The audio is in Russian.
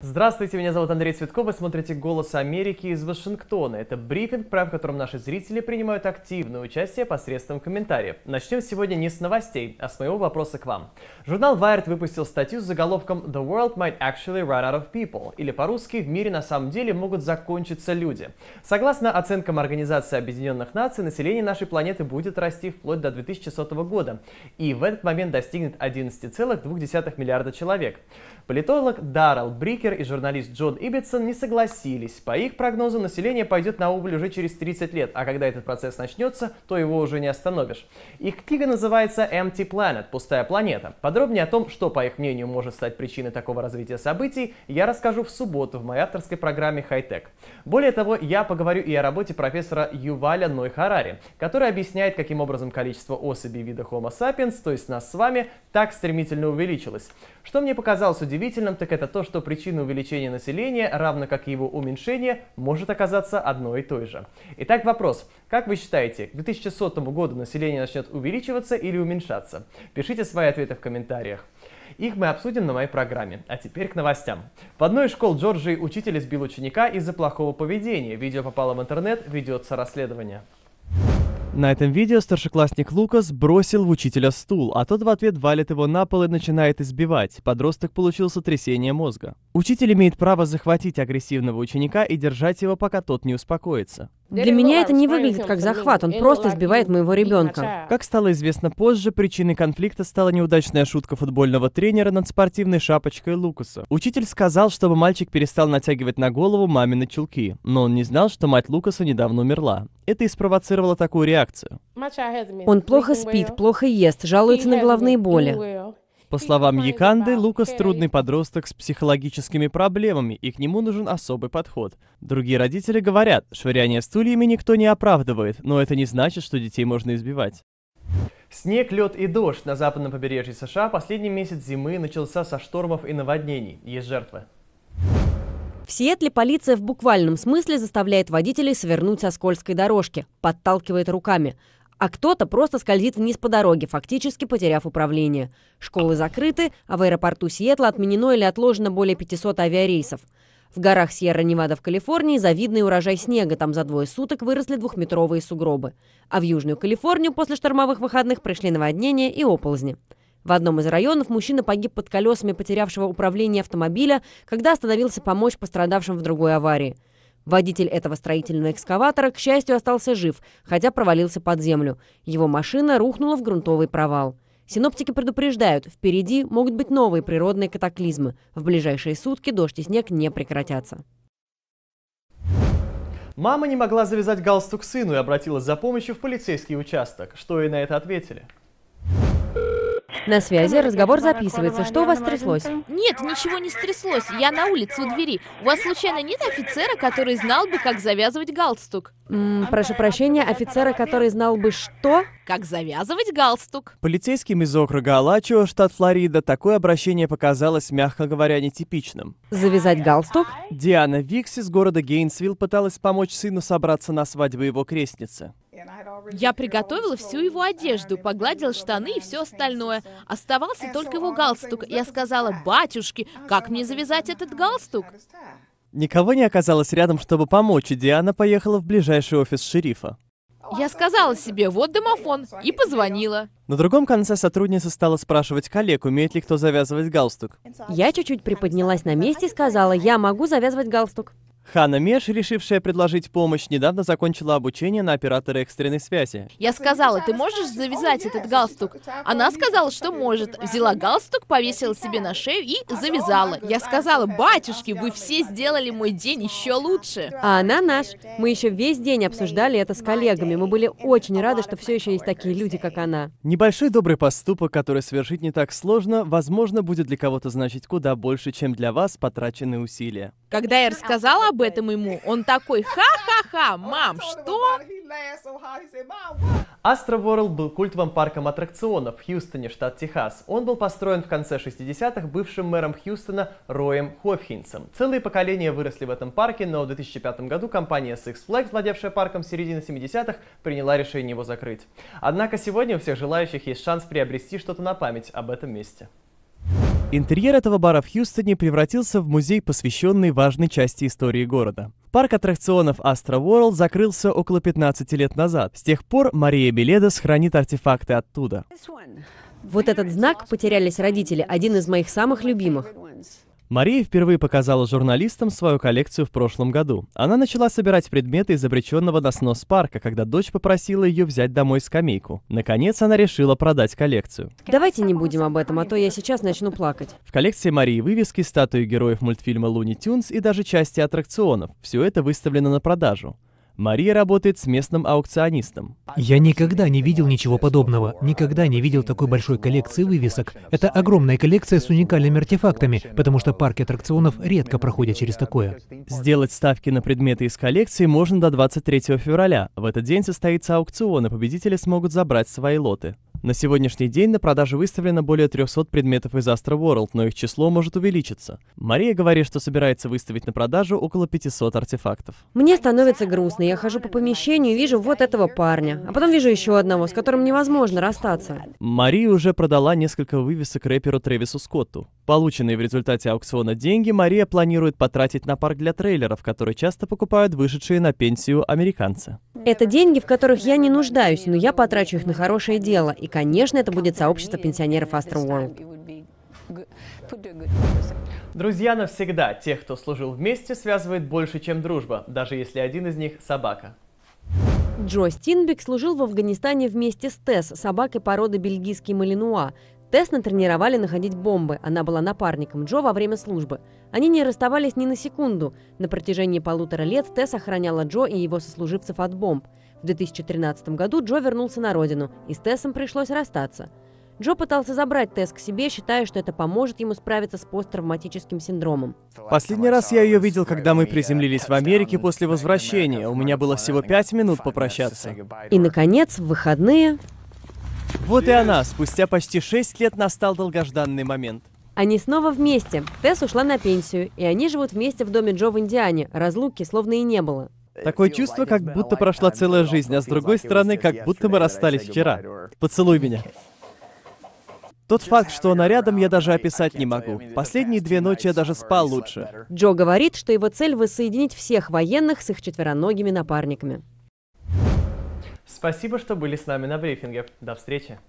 Здравствуйте, меня зовут Андрей Цветков, вы смотрите «Голос Америки» из Вашингтона. Это брифинг, в котором наши зрители принимают активное участие посредством комментариев. Начнем сегодня не с новостей, а с моего вопроса к вам. Журнал Wired выпустил статью с заголовком «The world might actually run out of people» или по-русски «В мире на самом деле могут закончиться люди». Согласно оценкам Организации Объединенных Наций, население нашей планеты будет расти вплоть до 2100 года и в этот момент достигнет 11,2 миллиарда человек. Политолог Даррел Брикер Бейкер и журналист Джон Ибетсон не согласились. По их прогнозу, население пойдет на убыль уже через 30 лет, а когда этот процесс начнется, то его уже не остановишь. Их книга называется Empty Planet – Пустая планета. Подробнее о том, что, по их мнению, может стать причиной такого развития событий, я расскажу в субботу в моей авторской программе «Хай-Тек». Более того, я поговорю и о работе профессора Юваля Ной Харари, который объясняет, каким образом количество особей вида Homo sapiens, то есть нас с вами, так стремительно увеличилось. Что мне показалось удивительным, так это то, что причина причина увеличения населения, равно как и его уменьшение, может оказаться одной и той же. Итак, вопрос. Как вы считаете, к 2100 году население начнет увеличиваться или уменьшаться? Пишите свои ответы в комментариях. Их мы обсудим на моей программе. А теперь к новостям. В одной из школ Джорджии учитель избил ученика из-за плохого поведения. Видео попало в интернет, ведется расследование. На этом видео старшеклассник Лукас бросил в учителя стул, а тот в ответ валит его на пол и начинает избивать. Подросток получил сотрясение мозга. Учитель имеет право захватить агрессивного ученика и держать его, пока тот не успокоится. Для меня это не выглядит как захват, он просто сбивает моего ребенка. Как стало известно позже, причиной конфликта стала неудачная шутка футбольного тренера над спортивной шапочкой Лукаса. Учитель сказал, чтобы мальчик перестал натягивать на голову мамины чулки, но он не знал, что мать Лукаса недавно умерла. Это и спровоцировало такую реакцию. Он плохо спит, плохо ест, жалуется на головные боли. По словам Яканды, Лукас трудный подросток с психологическими проблемами, и к нему нужен особый подход. Другие родители говорят, швыряние стульями никто не оправдывает, но это не значит, что детей можно избивать. Снег, лед и дождь на западном побережье США последний месяц зимы начался со штормов и наводнений. Есть жертвы. В Сиэтле полиция в буквальном смысле заставляет водителей свернуть со скользкой дорожки, подталкивает руками – а кто-то просто скользит вниз по дороге, фактически потеряв управление. Школы закрыты, а в аэропорту Сиэтла отменено или отложено более 500 авиарейсов. В горах Сьерра-Невада в Калифорнии завидный урожай снега, там за двое суток выросли двухметровые сугробы. А в Южную Калифорнию после штормовых выходных пришли наводнения и оползни. В одном из районов мужчина погиб под колесами потерявшего управление автомобиля, когда остановился помочь пострадавшим в другой аварии. Водитель этого строительного экскаватора, к счастью, остался жив, хотя провалился под землю. Его машина рухнула в грунтовый провал. Синоптики предупреждают, впереди могут быть новые природные катаклизмы. В ближайшие сутки дождь и снег не прекратятся. Мама не могла завязать галстук сыну и обратилась за помощью в полицейский участок. Что и на это ответили. На связи, разговор записывается. Что у вас стряслось? Нет, ничего не стряслось. Я на улице у двери. У вас случайно нет офицера, который знал бы, как завязывать галстук? М, прошу прощения, офицера, который знал бы что? Как завязывать галстук. Полицейским из округа Алачо, штат Флорида, такое обращение показалось, мягко говоря, нетипичным. Завязать галстук? Диана Викс из города Гейнсвилл пыталась помочь сыну собраться на свадьбу его крестницы. Я приготовила всю его одежду, погладила штаны и все остальное. Оставался только его галстук. Я сказала, батюшки, как мне завязать этот галстук? Никого не оказалось рядом, чтобы помочь, и Диана поехала в ближайший офис шерифа. Oh, я сказала себе, вот домофон, и позвонила. На другом конце сотрудница стала спрашивать коллег, умеет ли кто завязывать галстук. Я чуть-чуть приподнялась на месте и сказала, я могу завязывать галстук. Хана Меш, решившая предложить помощь, недавно закончила обучение на оператора экстренной связи. Я сказала, ты можешь завязать этот галстук? Она сказала, что может. Взяла галстук, повесила себе на шею и завязала. Я сказала, батюшки, вы все сделали мой день еще лучше. А она наш. Мы еще весь день обсуждали это с коллегами. Мы были очень рады, что все еще есть такие люди, как она. Небольшой добрый поступок, который совершить не так сложно, возможно, будет для кого-то значить куда больше, чем для вас потраченные усилия. Когда я рассказала об этом ему, он такой «Ха-ха-ха, мам, что?» Astro World был культовым парком аттракционов в Хьюстоне, штат Техас. Он был построен в конце 60-х бывшим мэром Хьюстона Роем Хофхинсом. Целые поколения выросли в этом парке, но в 2005 году компания Six Flags, владевшая парком с середины 70-х, приняла решение его закрыть. Однако сегодня у всех желающих есть шанс приобрести что-то на память об этом месте. Интерьер этого бара в Хьюстоне превратился в музей, посвященный важной части истории города. Парк аттракционов Astro World закрылся около 15 лет назад. С тех пор Мария Беледос хранит артефакты оттуда. Вот этот знак потерялись родители, один из моих самых любимых. Мария впервые показала журналистам свою коллекцию в прошлом году. Она начала собирать предметы изобретенного обреченного на снос парка, когда дочь попросила ее взять домой скамейку. Наконец, она решила продать коллекцию. Давайте не будем об этом, а то я сейчас начну плакать. В коллекции Марии вывески, статуи героев мультфильма «Луни Тюнс» и даже части аттракционов. Все это выставлено на продажу. Мария работает с местным аукционистом. Я никогда не видел ничего подобного. Никогда не видел такой большой коллекции вывесок. Это огромная коллекция с уникальными артефактами, потому что парки аттракционов редко проходят через такое. Сделать ставки на предметы из коллекции можно до 23 февраля. В этот день состоится аукцион, и победители смогут забрать свои лоты. На сегодняшний день на продаже выставлено более 300 предметов из Astro World, но их число может увеличиться. Мария говорит, что собирается выставить на продажу около 500 артефактов. Мне становится грустно. Я хожу по помещению и вижу вот этого парня. А потом вижу еще одного, с которым невозможно расстаться. Мария уже продала несколько вывесок рэперу Трэвису Скотту. Полученные в результате аукциона деньги Мария планирует потратить на парк для трейлеров, который часто покупают вышедшие на пенсию американцы. Это деньги, в которых я не нуждаюсь, но я потрачу их на хорошее дело. И, конечно, это будет сообщество пенсионеров Astro World. Друзья навсегда. Тех, кто служил вместе, связывает больше, чем дружба, даже если один из них – собака. Джо Стинбек служил в Афганистане вместе с Тесс, собакой породы бельгийский малинуа. Тесс натренировали находить бомбы. Она была напарником Джо во время службы. Они не расставались ни на секунду. На протяжении полутора лет Тесс охраняла Джо и его сослуживцев от бомб. В 2013 году Джо вернулся на родину, и с Тессом пришлось расстаться. Джо пытался забрать Тесс к себе, считая, что это поможет ему справиться с посттравматическим синдромом. Последний раз я ее видел, когда мы приземлились в Америке после возвращения. У меня было всего пять минут попрощаться. И, наконец, в выходные... Вот и она. Спустя почти шесть лет настал долгожданный момент. Они снова вместе. Тесс ушла на пенсию, и они живут вместе в доме Джо в Индиане. Разлуки словно и не было. Такое чувство, как будто прошла целая жизнь, а с другой стороны, как будто мы расстались вчера. Поцелуй меня. Тот факт, что она рядом, я даже описать не могу. Последние две ночи я даже спал лучше. Джо говорит, что его цель — воссоединить всех военных с их четвероногими напарниками. Спасибо, что были с нами на брифинге. До встречи.